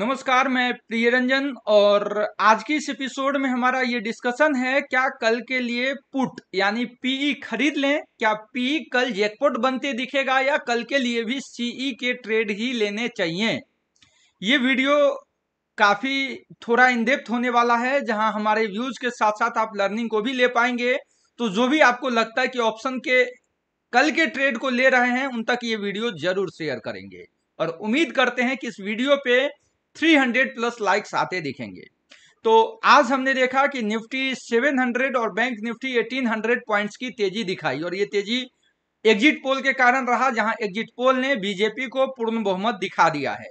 नमस्कार मैं प्रिय रंजन और आज की इस एपिसोड में हमारा ये डिस्कशन है क्या कल के लिए पुट यानी पीई खरीद लें क्या पीई कल जैकपॉट बनते दिखेगा या कल के लिए भी सीई e के ट्रेड ही लेने चाहिए ये वीडियो काफ़ी थोड़ा इनडेप्थ होने वाला है जहां हमारे व्यूज के साथ साथ आप लर्निंग को भी ले पाएंगे तो जो भी आपको लगता है कि ऑप्शन के कल के ट्रेड को ले रहे हैं उन तक ये वीडियो जरूर शेयर करेंगे और उम्मीद करते हैं कि इस वीडियो पे 300 प्लस लाइक्स आते दिखेंगे तो आज हमने देखा कि निफ्टी 700 और बैंक निफ्टी 1800 पॉइंट्स की तेजी दिखाई और ये तेजी एग्जिट पोल के कारण रहा जहां एग्जिट पोल ने बीजेपी को पूर्ण बहुमत दिखा दिया है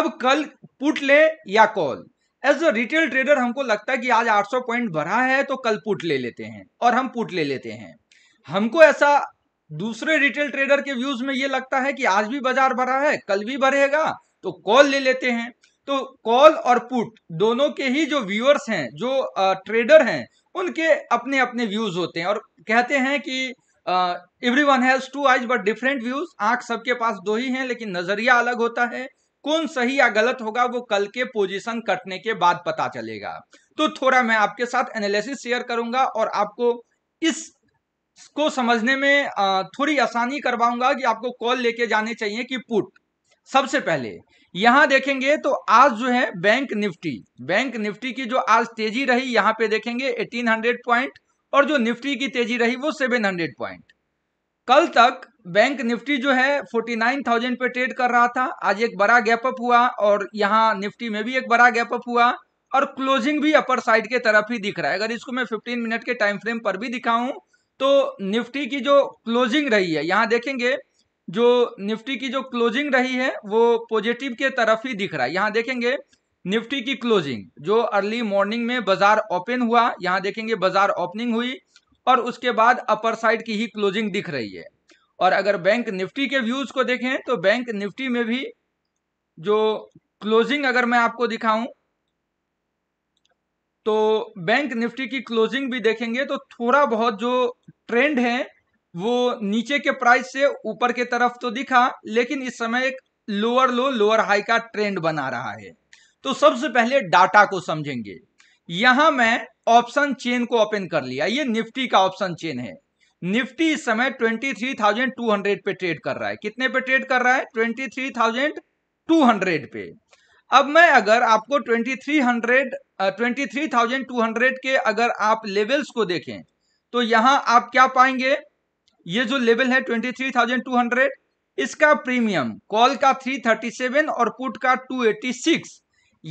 अब कल पुट ले या call as a retail trader हमको लगता है कि आज 800 पॉइंट बढ़ा है तो कल पुट ले लेते हैं और हम पुट ले लेते हैं हमको ऐसा दूसरे रिटेल ट्रेडर के व्यूज में ये लगता है कि आज भी बाजार भरा है कल भी भरेगा तो कॉल ले लेते हैं तो कॉल और पुट दोनों के ही जो व्यूअर्स हैं जो ट्रेडर हैं उनके अपने अपने व्यूज होते हैं और कहते हैं कि everyone has two eyes but different views आंख सबके पास दो ही हैं लेकिन नजरिया अलग होता है कौन सही या गलत होगा वो कल के पोजीशन कटने के बाद पता चलेगा तो थोड़ा मैं आपके साथ एनालिसिस शेयर करूंगा और आपको इस को समझने में थोड़ी आसानी करवाऊंगा कि आपको कॉल लेके जाने चाहिए कि पुट सबसे पहले यहां देखेंगे तो आज जो है बैंक निफ्टी बैंक निफ्टी की जो आज तेजी रही यहां पे देखेंगे 1800 पॉइंट और जो निफ्टी की तेजी रही वो 700 पॉइंट कल तक बैंक निफ्टी जो है 49,000 पे ट्रेड कर रहा था आज एक बड़ा गैप अप हुआ और यहां निफ्टी में भी एक बड़ा गैप अप हुआ और क्लोजिंग भी अपर साइड के तरफ ही दिख रहा है अगर इसको मैं फिफ्टीन मिनट के टाइम फ्रेम पर भी दिखाऊं तो निफ्टी की जो क्लोजिंग रही है यहाँ देखेंगे जो निफ्टी की जो क्लोजिंग रही है वो पॉजिटिव के तरफ ही दिख रहा है यहाँ देखेंगे निफ्टी की क्लोजिंग जो अर्ली मॉर्निंग में बाजार ओपन हुआ यहाँ देखेंगे बाजार ओपनिंग हुई और उसके बाद अपर साइड की ही क्लोजिंग दिख रही है और अगर बैंक निफ्टी के व्यूज को देखें तो बैंक निफ्टी में भी जो क्लोजिंग अगर मैं आपको दिखाऊं तो बैंक निफ्टी की क्लोजिंग भी देखेंगे तो थोड़ा बहुत जो ट्रेंड है वो नीचे के प्राइस से ऊपर के तरफ तो दिखा लेकिन इस समय एक लोअर लो लोअर हाई का ट्रेंड बना रहा है तो सबसे पहले डाटा को समझेंगे यहां मैं ऑप्शन चेन को ओपन कर लिया ये निफ्टी का ऑप्शन चेन है निफ्टी इस समय 23,200 पे ट्रेड कर रहा है कितने पे ट्रेड कर रहा है 23,200 पे अब मैं अगर आपको 2300 23,200 के अगर आप लेवल्स को देखें तो यहां आप क्या पाएंगे ये जो लेवल है twenty three thousand two hundred इसका प्रीमियम कॉल का थ्री थर्टी सेवन और पुट का टू एट्टी सिक्स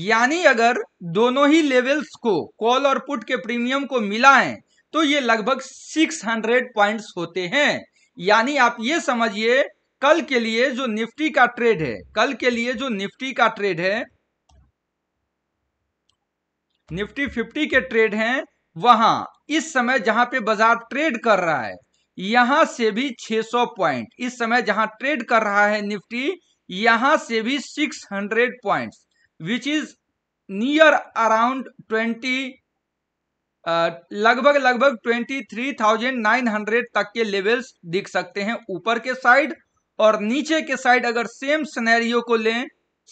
यानी अगर दोनों ही लेवल्स को कॉल और पुट के प्रीमियम को मिलाएं तो ये लगभग 600 पॉइंट्स होते हैं यानी आप ये समझिए कल के लिए जो निफ्टी का ट्रेड है कल के लिए जो निफ्टी का ट्रेड है निफ्टी 50 के ट्रेड हैं वहां इस समय जहां पे बाजार ट्रेड कर रहा है यहां से भी 600 पॉइंट इस समय जहां ट्रेड कर रहा है निफ्टी यहां से भी 600 point which is near around 20 लगभग लगभग 23,900 तक के लेवल्स दिख सकते हैं ऊपर के साइड और नीचे के साइड अगर सेम सिनेरियो को लें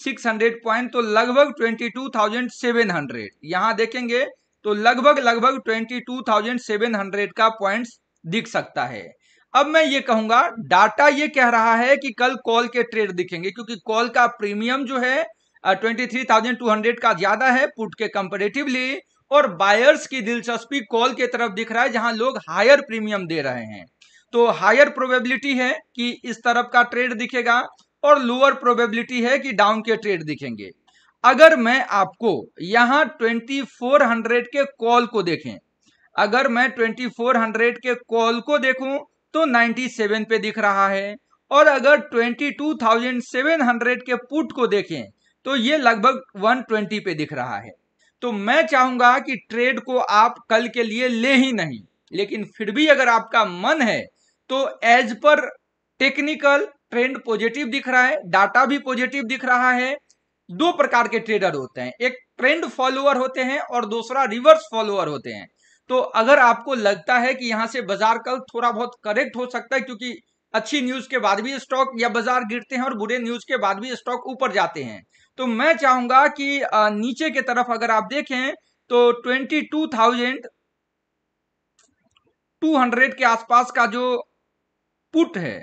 600 पॉइंट तो लगभग 22,700 यहां देखेंगे तो लगभग लगभग 22,700 का पॉइंट्स दिख सकता है अब मैं ये कहूंगा डाटा ये कह रहा है कि कल कॉल के ट्रेड दिखेंगे क्योंकि कॉल का प्रीमियम जो है twenty three thousand two hundred का ज्यादा है पुट के कंपेरेटिवली और बायर्स की दिलचस्पी कॉल के तरफ दिख रहा है जहां लोग हायर प्रीमियम दे रहे हैं तो हायर प्रोबेबिलिटी है कि इस तरफ का ट्रेड दिखेगा और लोअर प्रोबेबिलिटी है कि डाउन के ट्रेड दिखेंगे अगर मैं आपको यहां हंड्रेड के कॉल को देखें अगर मैं 2400 के कॉल को देखूं तो 97 पे दिख रहा है और अगर 22,700 के पुट को देखें तो ये लगभग 120 पे दिख रहा है तो मैं चाहूंगा कि ट्रेड को आप कल के लिए ले ही नहीं लेकिन फिर भी अगर आपका मन है तो as per technical trend positive दिख रहा है डाटा भी पॉजिटिव दिख रहा है दो प्रकार के ट्रेडर होते हैं एक ट्रेंड फॉलोअर होते हैं और दूसरा रिवर्स फॉलोअर होते हैं तो अगर आपको लगता है कि यहाँ से बाजार कल थोड़ा बहुत करेक्ट हो सकता है क्योंकि अच्छी न्यूज के बाद भी स्टॉक या बाजार गिरते हैं और बुरे न्यूज के बाद भी स्टॉक ऊपर जाते हैं तो मैं चाहूंगा कि नीचे के तरफ अगर आप देखें तो twenty two thousand two hundred के आसपास का जो पुट है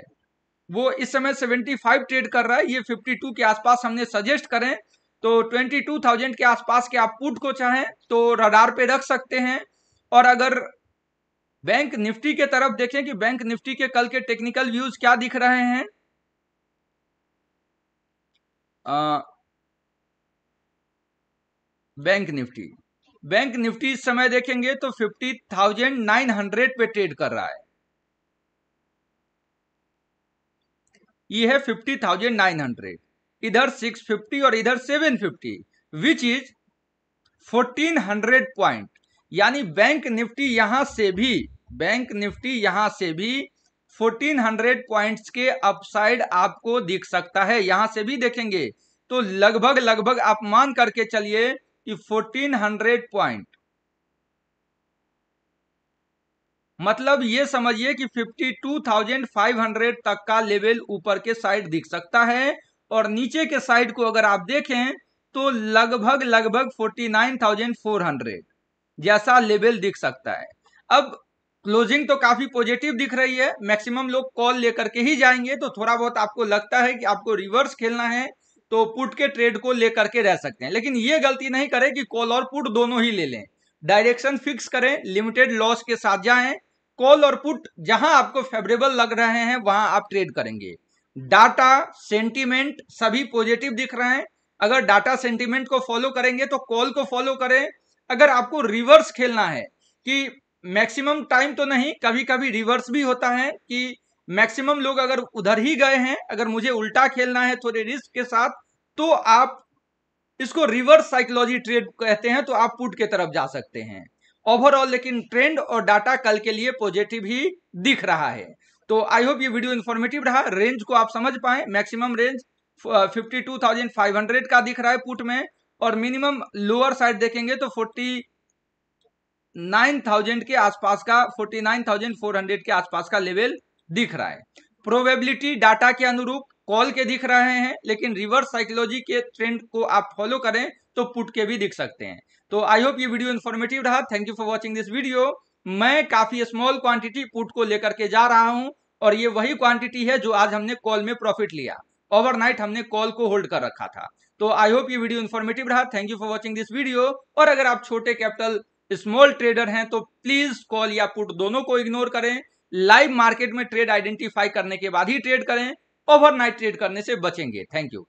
वो इस समय सेवेंटी फाइव ट्रेड कर रहा है ये फिफ्टी टू के आसपास हमने सजेस्ट करें तो ट्वेंटी टू थाउजेंड के आसपास के आप पुट को चाहें तो रडार पे रख सकते हैं और अगर बैंक निफ्टी के तरफ देखें कि बैंक निफ्टी के कल के टेक्निकल व्यूज क्या दिख रहे हैं आ, बैंक निफ्टी बैंक निफ्टी इस समय देखेंगे तो फिफ्टी थाउजेंड नाइन हंड्रेड पे ट्रेड कर रहा है ये है फिफ्टी थाउजेंड नाइन हंड्रेड इधर सिक्स फिफ्टी और इधर seven fifty which is fourteen hundred point यानी बैंक निफ्टी यहां से भी बैंक निफ्टी यहां से भी 1400 पॉइंट्स के अपसाइड आपको दिख सकता है यहां से भी देखेंगे तो लगभग लगभग आप मान करके चलिए कि 1400 पॉइंट मतलब ये समझिए कि 52,500 तक का लेवल ऊपर के साइड दिख सकता है और नीचे के साइड को अगर आप देखें तो लगभग लगभग 49,400 जैसा लेवल दिख सकता है अब क्लोजिंग तो काफी पॉजिटिव दिख रही है मैक्सिमम लोग कॉल लेकर के ही जाएंगे तो थोड़ा बहुत आपको लगता है कि आपको रिवर्स खेलना है तो पुट के ट्रेड को लेकर के रह सकते हैं लेकिन ये गलती नहीं करें कि कॉल और पुट दोनों ही ले लें डायरेक्शन फिक्स करें लिमिटेड लॉस के साथ जाएं कॉल और पुट जहां आपको फेवरेबल लग रहे हैं वहां आप ट्रेड करेंगे डाटा सेंटीमेंट सभी पॉजिटिव दिख रहे हैं अगर डाटा सेंटीमेंट को फॉलो करेंगे तो कॉल को फॉलो करें अगर आपको रिवर्स खेलना है कि मैक्सिमम टाइम तो नहीं कभी कभी रिवर्स भी होता है कि मैक्सिमम लोग अगर उधर ही गए हैं अगर मुझे उल्टा खेलना है थोड़े रिस्क के साथ तो आप इसको रिवर्स साइकोलॉजी ट्रेड कहते हैं तो आप पुट के तरफ जा सकते हैं ओवरऑल लेकिन ट्रेंड और डाटा कल के लिए पॉजिटिव ही दिख रहा है तो आई होप ये वीडियो इन्फॉर्मेटिव रहा रेंज को आप समझ पाए मैक्सिमम रेंज फिफ्टी का दिख रहा है पुट में और मिनिमम लोअर साइड देखेंगे तो फोर्टी नाइन थाउजेंड के आसपास का forty nine thousand four hundred के आसपास का लेवल दिख रहा है प्रोबेबिलिटी डाटा के अनुरूप कॉल के दिख रहे हैं लेकिन रिवर्स साइकोलॉजी के ट्रेंड को आप फॉलो करें तो पुट के भी दिख सकते हैं तो आई होप ये वीडियो इन्फॉर्मेटिव रहा thank you for watching this video मैं काफी स्मॉल क्वांटिटी पुट को लेकर के जा रहा हूं और ये वही क्वांटिटी है जो आज हमने कॉल में प्रॉफिट लिया ओवरनाइट हमने कॉल को होल्ड कर रखा था तो आई होप ये वीडियो इन्फॉर्मेटिव रहा thank you for watching this video और अगर आप छोटे कैपिटल स्मॉल ट्रेडर हैं तो प्लीज कॉल या पुट दोनों को इग्नोर करें लाइव मार्केट में ट्रेड आइडेंटिफाई करने के बाद ही ट्रेड करें ओवरनाइट ट्रेड करने से बचेंगे थैंक यू